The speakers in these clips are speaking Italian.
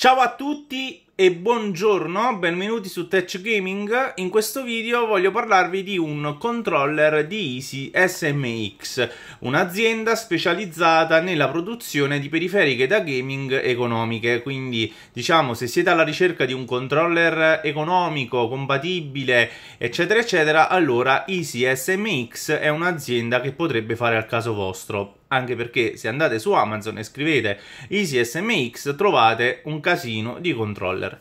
Ciao a tutti e buongiorno, benvenuti su Tech Gaming. In questo video voglio parlarvi di un controller di Easy SMX, un'azienda specializzata nella produzione di periferiche da gaming economiche. Quindi, diciamo, se siete alla ricerca di un controller economico, compatibile, eccetera, eccetera, allora Easy SMX è un'azienda che potrebbe fare al caso vostro anche perché se andate su Amazon e scrivete Easy SMX trovate un casino di controller.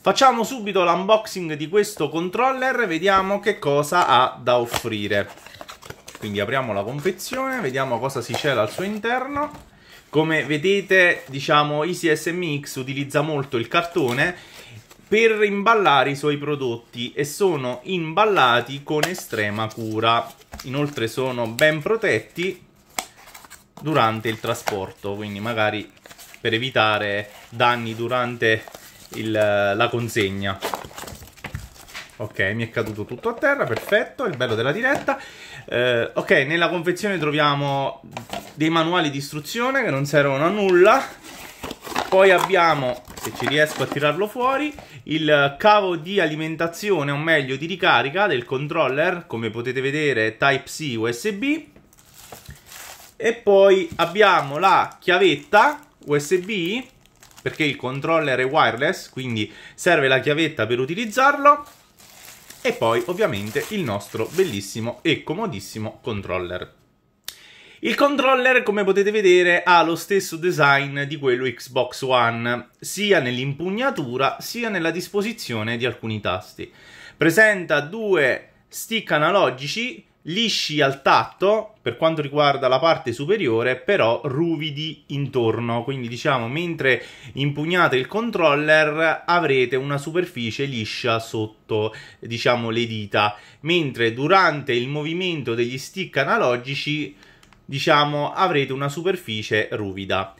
Facciamo subito l'unboxing di questo controller, vediamo che cosa ha da offrire. Quindi apriamo la confezione, vediamo cosa si cela al suo interno. Come vedete, diciamo, Easy SMX utilizza molto il cartone per imballare i suoi prodotti e sono imballati con estrema cura. Inoltre sono ben protetti durante il trasporto, quindi magari per evitare danni durante il, la consegna. Ok, mi è caduto tutto a terra, perfetto, il bello della diretta. Eh, ok, nella confezione troviamo dei manuali di istruzione che non servono a nulla. Poi abbiamo, se ci riesco a tirarlo fuori, il cavo di alimentazione, o meglio di ricarica del controller, come potete vedere Type-C USB. E poi abbiamo la chiavetta USB perché il controller è wireless, quindi serve la chiavetta per utilizzarlo. E poi ovviamente il nostro bellissimo e comodissimo controller. Il controller, come potete vedere, ha lo stesso design di quello Xbox One, sia nell'impugnatura sia nella disposizione di alcuni tasti. Presenta due stick analogici lisci al tatto per quanto riguarda la parte superiore, però ruvidi intorno, quindi diciamo mentre impugnate il controller avrete una superficie liscia sotto diciamo le dita, mentre durante il movimento degli stick analogici diciamo avrete una superficie ruvida.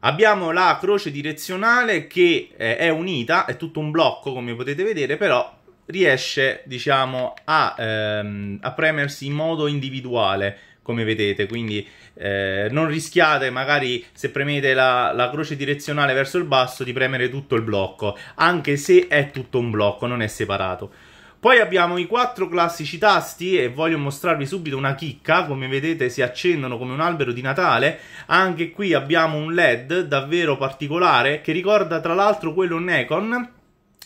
Abbiamo la croce direzionale che eh, è unita, è tutto un blocco come potete vedere, però riesce diciamo a, ehm, a premersi in modo individuale come vedete quindi eh, non rischiate magari se premete la, la, croce direzionale verso il basso di premere tutto il blocco anche se è tutto un blocco non è separato poi abbiamo i quattro classici tasti e voglio mostrarvi subito una chicca, come vedete si accendono come un albero di Natale, anche qui abbiamo un led davvero particolare che ricorda tra l'altro quello Necon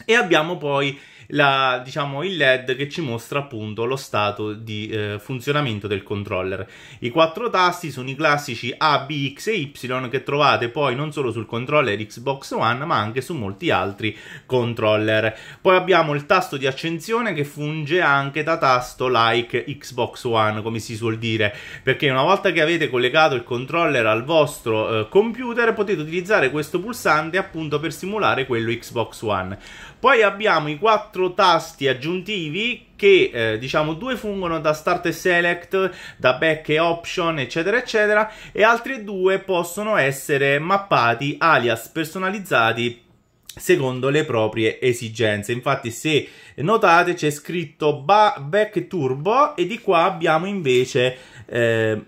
e abbiamo poi la, diciamo, il LED che ci mostra appunto lo stato di eh, funzionamento del controller. I quattro tasti sono i classici A, B, X e Y che trovate poi non solo sul controller Xbox One ma anche su molti altri controller. Poi abbiamo il tasto di accensione che funge anche da tasto like Xbox One come si suol dire perché una volta che avete collegato il controller al vostro eh, computer potete utilizzare questo pulsante appunto per simulare quello Xbox One. Poi abbiamo i quattro quattro tasti aggiuntivi che eh, diciamo due fungono da start e select, da back e option eccetera eccetera e altri due possono essere mappati alias personalizzati secondo le proprie esigenze. Infatti, se notate, c'è scritto back turbo e di qua abbiamo invece. Eh,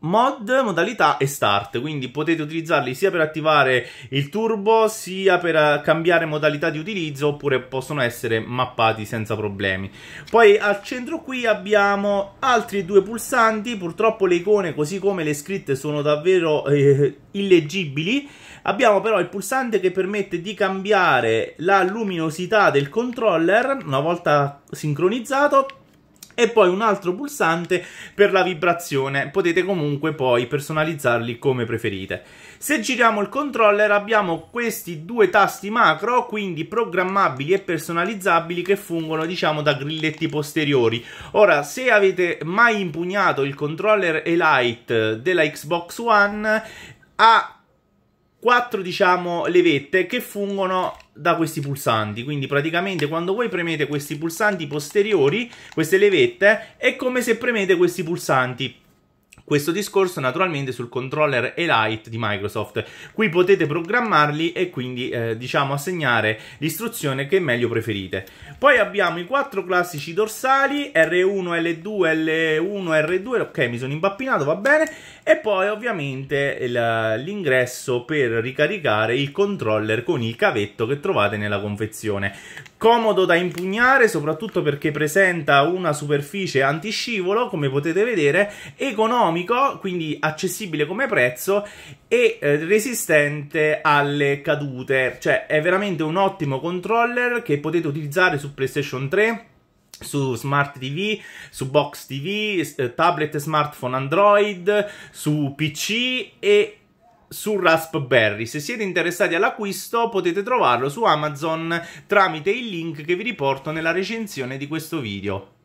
mod, modalità e start, quindi potete utilizzarli sia per attivare il turbo sia per eh, cambiare modalità di utilizzo oppure possono essere mappati senza problemi. Poi al centro qui abbiamo altri due pulsanti, purtroppo le icone così come le scritte sono davvero eh, illeggibili. Abbiamo però il pulsante che permette di cambiare la luminosità del controller una volta sincronizzato e poi un altro pulsante per la vibrazione. Potete comunque poi personalizzarli come preferite. Se giriamo il controller abbiamo questi due tasti macro, quindi programmabili e personalizzabili che fungono diciamo da grilletti posteriori. Ora, se avete mai impugnato il controller Elite della Xbox One, ha quattro diciamo levette che fungono da questi pulsanti quindi praticamente quando voi premete questi pulsanti posteriori queste levette è come se premete questi pulsanti questo discorso naturalmente sul controller Elite di Microsoft. Qui potete programmarli e quindi eh, diciamo assegnare l'istruzione che meglio preferite. Poi abbiamo i quattro classici dorsali R1, L2, L1, R2, ok mi sono impappinato, va bene, e poi ovviamente l'ingresso per ricaricare il controller con il cavetto che trovate nella confezione. Comodo da impugnare soprattutto perché presenta una superficie antiscivolo come potete vedere, economico economico, quindi accessibile come prezzo e eh, resistente alle cadute, cioè è veramente un ottimo controller che potete utilizzare su PlayStation 3 su smart TV, su box TV, eh, tablet e smartphone Android, su PC e su Raspberry. Se siete interessati all'acquisto potete trovarlo su Amazon tramite il link che vi riporto nella recensione di questo video.